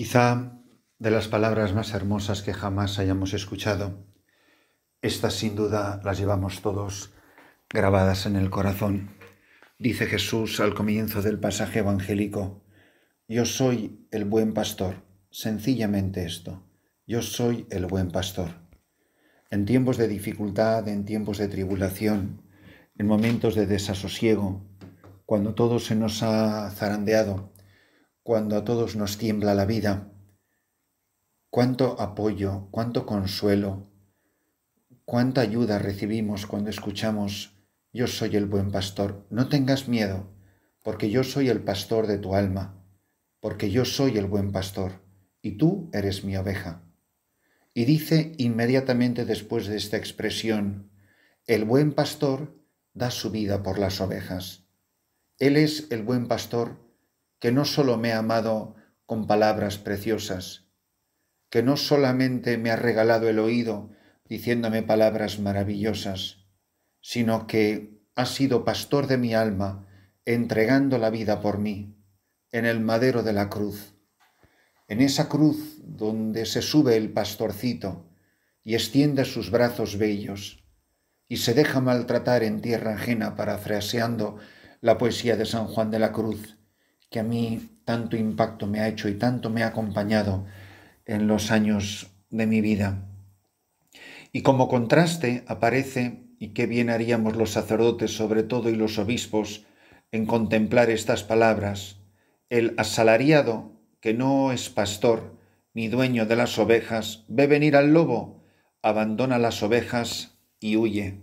Quizá de las palabras más hermosas que jamás hayamos escuchado, estas sin duda las llevamos todos grabadas en el corazón. Dice Jesús al comienzo del pasaje evangélico, Yo soy el buen pastor, sencillamente esto, yo soy el buen pastor. En tiempos de dificultad, en tiempos de tribulación, en momentos de desasosiego, cuando todo se nos ha zarandeado, cuando a todos nos tiembla la vida. Cuánto apoyo, cuánto consuelo, cuánta ayuda recibimos cuando escuchamos, yo soy el buen pastor, no tengas miedo, porque yo soy el pastor de tu alma, porque yo soy el buen pastor, y tú eres mi oveja. Y dice inmediatamente después de esta expresión, el buen pastor da su vida por las ovejas. Él es el buen pastor que no solo me ha amado con palabras preciosas, que no solamente me ha regalado el oído diciéndome palabras maravillosas, sino que ha sido pastor de mi alma, entregando la vida por mí, en el madero de la cruz, en esa cruz donde se sube el pastorcito y extiende sus brazos bellos, y se deja maltratar en tierra ajena parafraseando la poesía de San Juan de la Cruz que a mí tanto impacto me ha hecho y tanto me ha acompañado en los años de mi vida. Y como contraste aparece, y qué bien haríamos los sacerdotes sobre todo y los obispos en contemplar estas palabras, el asalariado que no es pastor ni dueño de las ovejas, ve venir al lobo, abandona las ovejas y huye.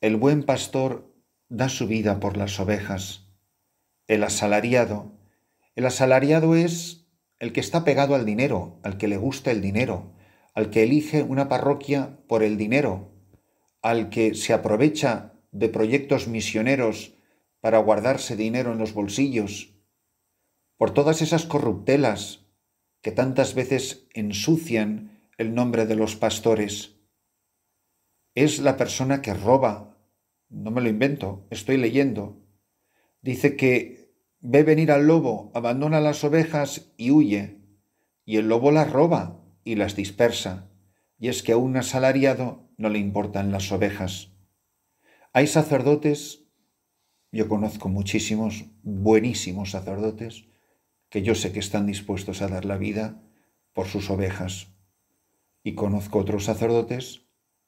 El buen pastor da su vida por las ovejas el asalariado. El asalariado es el que está pegado al dinero, al que le gusta el dinero, al que elige una parroquia por el dinero, al que se aprovecha de proyectos misioneros para guardarse dinero en los bolsillos, por todas esas corruptelas que tantas veces ensucian el nombre de los pastores. Es la persona que roba, no me lo invento, estoy leyendo. Dice que Ve venir al lobo, abandona las ovejas y huye. Y el lobo las roba y las dispersa. Y es que a un asalariado no le importan las ovejas. Hay sacerdotes, yo conozco muchísimos buenísimos sacerdotes, que yo sé que están dispuestos a dar la vida por sus ovejas. Y conozco otros sacerdotes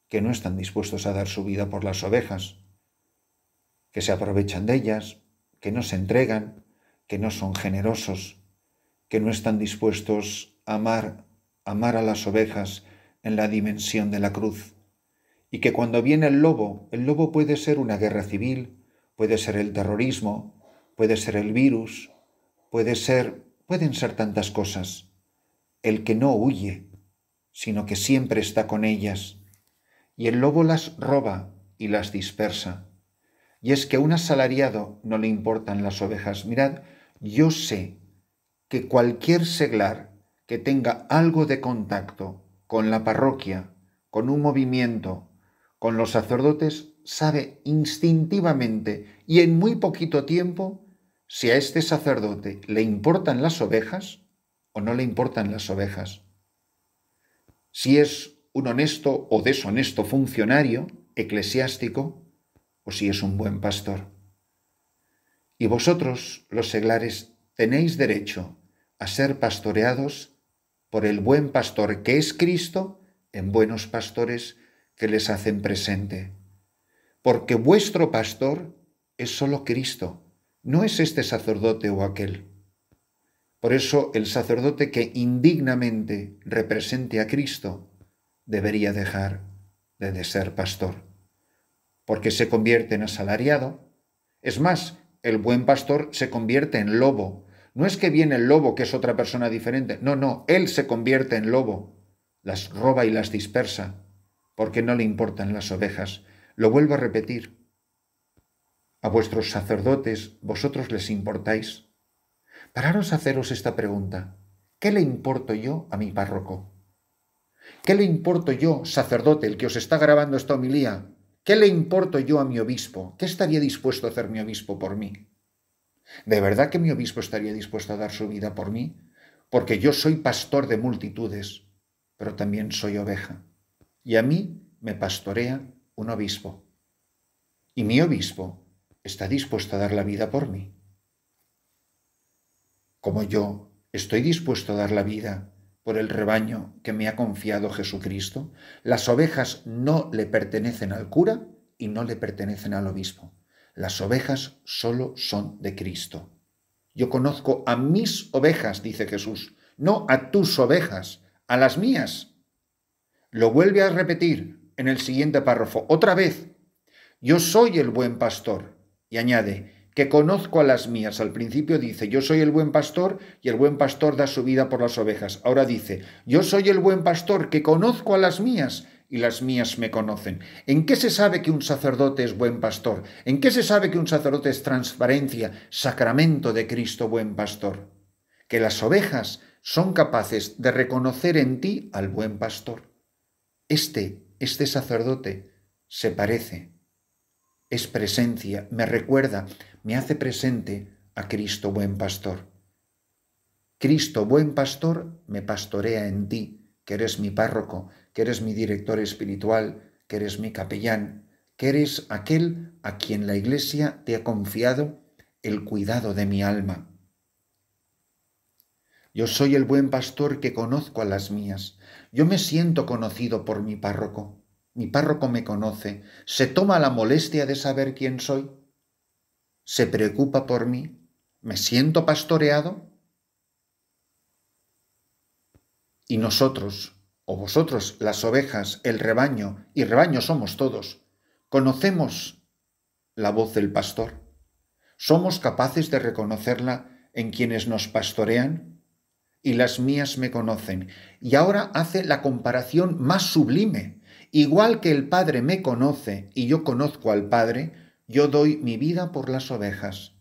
que no están dispuestos a dar su vida por las ovejas, que se aprovechan de ellas, que no se entregan, que no son generosos, que no están dispuestos a amar, amar a las ovejas en la dimensión de la cruz, y que cuando viene el lobo, el lobo puede ser una guerra civil, puede ser el terrorismo, puede ser el virus, puede ser, pueden ser tantas cosas. El que no huye, sino que siempre está con ellas, y el lobo las roba y las dispersa. Y es que a un asalariado no le importan las ovejas. Mirad, yo sé que cualquier seglar que tenga algo de contacto con la parroquia, con un movimiento, con los sacerdotes, sabe instintivamente y en muy poquito tiempo si a este sacerdote le importan las ovejas o no le importan las ovejas. Si es un honesto o deshonesto funcionario eclesiástico, o si es un buen pastor. Y vosotros, los seglares, tenéis derecho a ser pastoreados por el buen pastor que es Cristo en buenos pastores que les hacen presente. Porque vuestro pastor es solo Cristo, no es este sacerdote o aquel. Por eso el sacerdote que indignamente represente a Cristo debería dejar de ser pastor porque se convierte en asalariado. Es más, el buen pastor se convierte en lobo. No es que viene el lobo, que es otra persona diferente. No, no, él se convierte en lobo. Las roba y las dispersa, porque no le importan las ovejas. Lo vuelvo a repetir. A vuestros sacerdotes vosotros les importáis. Pararos a haceros esta pregunta. ¿Qué le importo yo a mi párroco? ¿Qué le importo yo, sacerdote, el que os está grabando esta homilía, ¿Qué le importo yo a mi obispo? ¿Qué estaría dispuesto a hacer mi obispo por mí? ¿De verdad que mi obispo estaría dispuesto a dar su vida por mí? Porque yo soy pastor de multitudes, pero también soy oveja. Y a mí me pastorea un obispo. Y mi obispo está dispuesto a dar la vida por mí. Como yo estoy dispuesto a dar la vida por el rebaño que me ha confiado Jesucristo? Las ovejas no le pertenecen al cura y no le pertenecen al obispo. Las ovejas solo son de Cristo. Yo conozco a mis ovejas, dice Jesús, no a tus ovejas, a las mías. Lo vuelve a repetir en el siguiente párrafo, otra vez. Yo soy el buen pastor. Y añade, que conozco a las mías. Al principio dice, yo soy el buen pastor y el buen pastor da su vida por las ovejas. Ahora dice, yo soy el buen pastor que conozco a las mías y las mías me conocen. ¿En qué se sabe que un sacerdote es buen pastor? ¿En qué se sabe que un sacerdote es transparencia, sacramento de Cristo buen pastor? Que las ovejas son capaces de reconocer en ti al buen pastor. Este, este sacerdote, se parece es presencia, me recuerda, me hace presente a Cristo buen pastor. Cristo buen pastor me pastorea en ti, que eres mi párroco, que eres mi director espiritual, que eres mi capellán, que eres aquel a quien la Iglesia te ha confiado el cuidado de mi alma. Yo soy el buen pastor que conozco a las mías. Yo me siento conocido por mi párroco mi párroco me conoce, se toma la molestia de saber quién soy, se preocupa por mí, me siento pastoreado. Y nosotros, o vosotros, las ovejas, el rebaño, y rebaño somos todos, conocemos la voz del pastor. ¿Somos capaces de reconocerla en quienes nos pastorean? Y las mías me conocen. Y ahora hace la comparación más sublime Igual que el Padre me conoce y yo conozco al Padre, yo doy mi vida por las ovejas.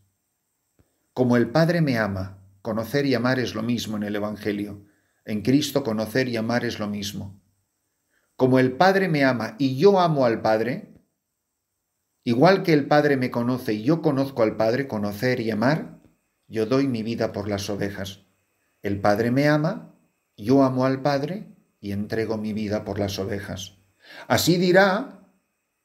Como el Padre me ama, conocer y amar es lo mismo en el Evangelio. En Cristo conocer y amar es lo mismo. Como el Padre me ama y yo amo al Padre, igual que el Padre me conoce y yo conozco al Padre, conocer y amar, yo doy mi vida por las ovejas. El Padre me ama, yo amo al Padre y entrego mi vida por las ovejas. Así dirá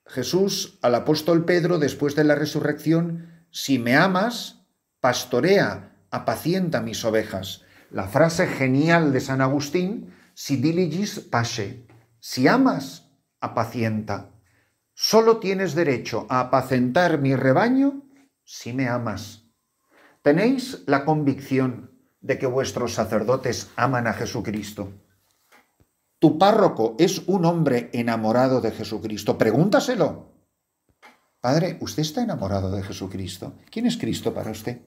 Jesús al apóstol Pedro después de la resurrección, si me amas, pastorea, apacienta mis ovejas. La frase genial de San Agustín, si diligis pace, si amas, apacienta. Solo tienes derecho a apacentar mi rebaño si me amas. Tenéis la convicción de que vuestros sacerdotes aman a Jesucristo tu párroco es un hombre enamorado de Jesucristo, pregúntaselo. Padre, ¿usted está enamorado de Jesucristo? ¿Quién es Cristo para usted?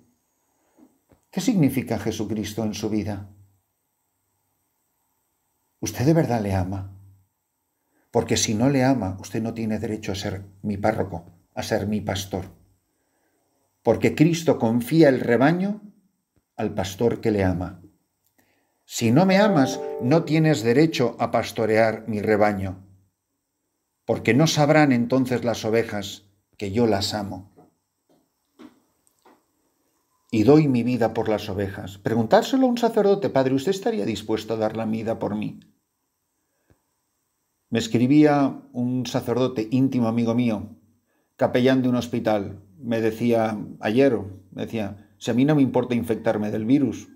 ¿Qué significa Jesucristo en su vida? ¿Usted de verdad le ama? Porque si no le ama, usted no tiene derecho a ser mi párroco, a ser mi pastor. Porque Cristo confía el rebaño al pastor que le ama. Si no me amas, no tienes derecho a pastorear mi rebaño, porque no sabrán entonces las ovejas que yo las amo. Y doy mi vida por las ovejas. Preguntárselo a un sacerdote, padre, ¿usted estaría dispuesto a dar la vida por mí? Me escribía un sacerdote íntimo amigo mío, capellán de un hospital. Me decía ayer, me decía, si a mí no me importa infectarme del virus,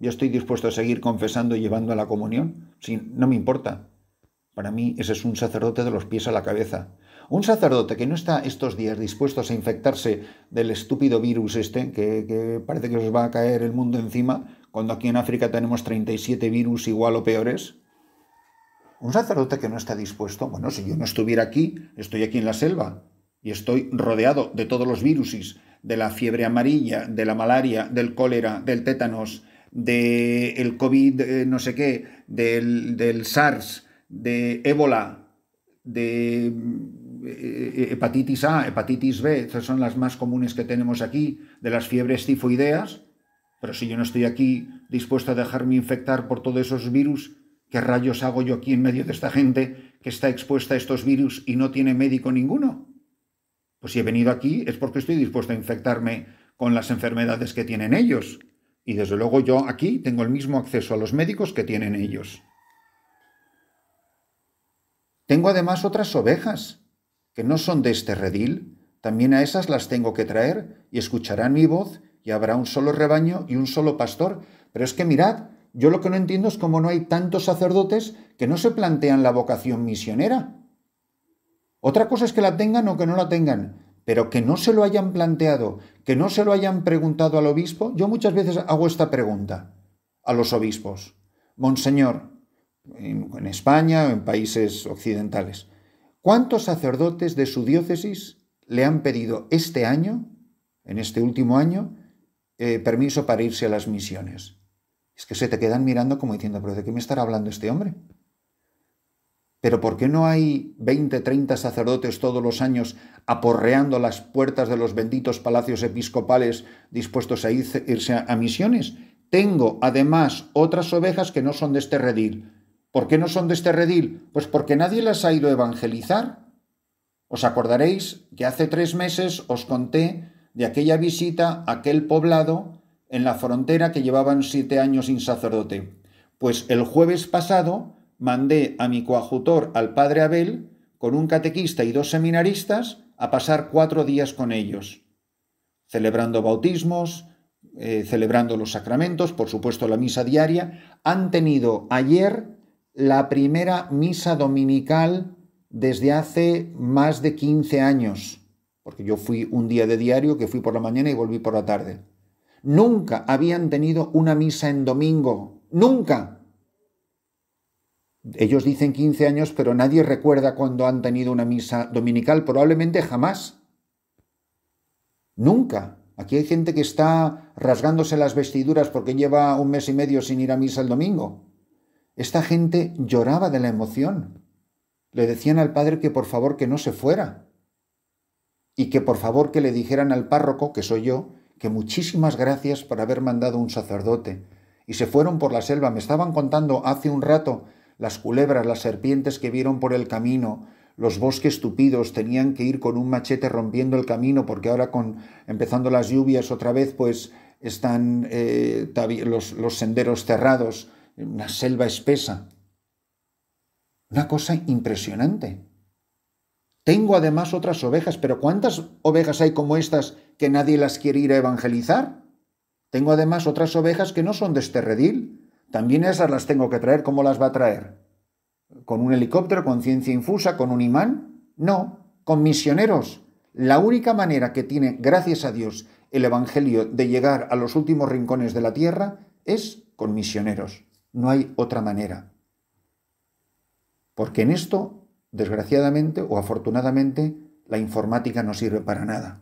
yo estoy dispuesto a seguir confesando y llevando a la comunión. Sí, no me importa. Para mí ese es un sacerdote de los pies a la cabeza. Un sacerdote que no está estos días dispuesto a infectarse del estúpido virus este, que, parece que os va a caer el mundo encima, cuando aquí en África tenemos 37 virus igual o peores. Un sacerdote que no está dispuesto, bueno, si yo no estuviera aquí, estoy aquí en la selva y estoy rodeado de todos los virus, de la fiebre amarilla, de la malaria, del cólera, del tétanos, de el COVID eh, no sé qué, del, del SARS, de ébola, de eh, eh, hepatitis A, hepatitis B, esas son las más comunes que tenemos aquí, de las fiebres tifoideas, pero si yo no estoy aquí dispuesto a dejarme infectar por todos esos virus, ¿qué rayos hago yo aquí en medio de esta gente que está expuesta a estos virus y no tiene médico ninguno? Pues si he venido aquí es porque estoy dispuesto a infectarme con las enfermedades que tienen ellos. Y desde luego yo aquí tengo el mismo acceso a los médicos que tienen ellos. Tengo además otras ovejas, que no son de este redil, también a esas las tengo que traer, y escucharán mi voz, y habrá un solo rebaño y un solo pastor. Pero es que mirad, yo lo que no entiendo es cómo no hay tantos sacerdotes que no se plantean la vocación misionera. Otra cosa es que la tengan o que no la tengan, pero que no se lo hayan planteado, que no se lo hayan preguntado al obispo, yo muchas veces hago esta pregunta a los obispos. Monseñor, en, España o en países occidentales, ¿cuántos sacerdotes de su diócesis le han pedido este año, en este último año, eh, permiso para irse a las misiones? Es que se te quedan mirando como diciendo, pero ¿de qué me estará hablando este hombre? Pero ¿por qué no hay 20, 30 sacerdotes todos los años aporreando las puertas de los benditos palacios episcopales dispuestos a irse a misiones? Tengo además otras ovejas que no son de este redil. ¿Por qué no son de este redil? Pues porque nadie las ha ido a evangelizar. Os acordaréis que hace tres meses os conté de aquella visita a aquel poblado en la frontera que llevaban siete años sin sacerdote. Pues el jueves pasado mandé a mi coadjutor, al padre Abel, con un catequista y dos seminaristas, a pasar cuatro días con ellos, celebrando bautismos, eh, celebrando los sacramentos, por supuesto la misa diaria. Han tenido ayer la primera misa dominical desde hace más de 15 años, porque yo fui un día de diario que fui por la mañana y volví por la tarde. Nunca habían tenido una misa en domingo, nunca. Ellos dicen 15 años, pero nadie recuerda cuando han tenido una misa dominical, probablemente jamás. Nunca. Aquí hay gente que está rasgándose las vestiduras porque lleva un mes y medio sin ir a misa el domingo. Esta gente lloraba de la emoción. Le decían al padre que por favor que no se fuera. Y que por favor que le dijeran al párroco, que soy yo, que muchísimas gracias por haber mandado un sacerdote. Y se fueron por la selva. Me estaban contando hace un rato las culebras, las serpientes que vieron por el camino, los bosques tupidos tenían que ir con un machete rompiendo el camino porque ahora con empezando las lluvias otra vez pues están eh, los, los senderos cerrados, una selva espesa. Una cosa impresionante. Tengo además otras ovejas, pero ¿cuántas ovejas hay como estas que nadie las quiere ir a evangelizar? Tengo además otras ovejas que no son de este redil, también esas las tengo que traer. ¿Cómo las va a traer? ¿Con un helicóptero, con ciencia infusa, con un imán? No, con misioneros. La única manera que tiene, gracias a Dios, el Evangelio de llegar a los últimos rincones de la tierra es con misioneros. No hay otra manera. Porque en esto, desgraciadamente o afortunadamente, la informática no sirve para nada.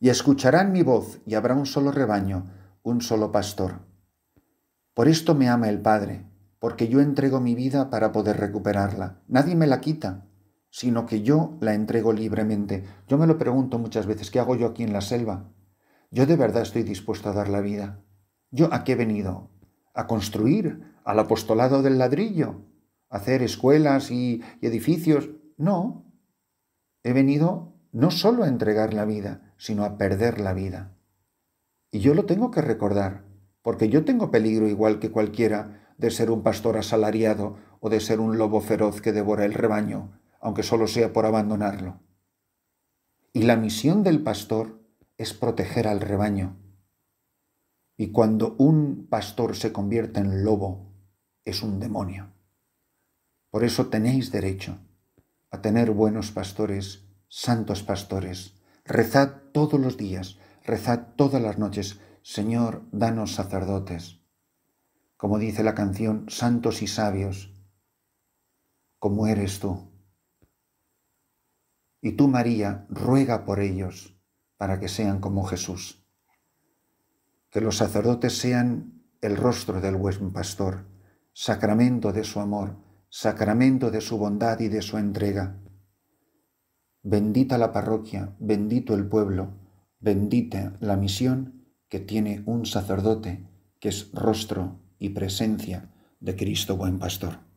Y escucharán mi voz y habrá un solo rebaño, un solo pastor. Por esto me ama el Padre, porque yo entrego mi vida para poder recuperarla. Nadie me la quita, sino que yo la entrego libremente. Yo me lo pregunto muchas veces, ¿qué hago yo aquí en la selva? Yo de verdad estoy dispuesto a dar la vida. ¿Yo a qué he venido? ¿A construir? ¿Al apostolado del ladrillo? ¿Hacer escuelas y, y edificios? No. He venido no solo a entregar la vida, sino a perder la vida. Y yo lo tengo que recordar porque yo tengo peligro igual que cualquiera de ser un pastor asalariado o de ser un lobo feroz que devora el rebaño, aunque solo sea por abandonarlo. Y la misión del pastor es proteger al rebaño. Y cuando un pastor se convierte en lobo, es un demonio. Por eso tenéis derecho a tener buenos pastores, santos pastores. Rezad todos los días, rezad todas las noches, Señor, danos sacerdotes, como dice la canción, santos y sabios, como eres tú. Y tú, María, ruega por ellos para que sean como Jesús. Que los sacerdotes sean el rostro del buen pastor, sacramento de su amor, sacramento de su bondad y de su entrega. Bendita la parroquia, bendito el pueblo, bendita la misión que tiene un sacerdote que es rostro y presencia de Cristo buen pastor.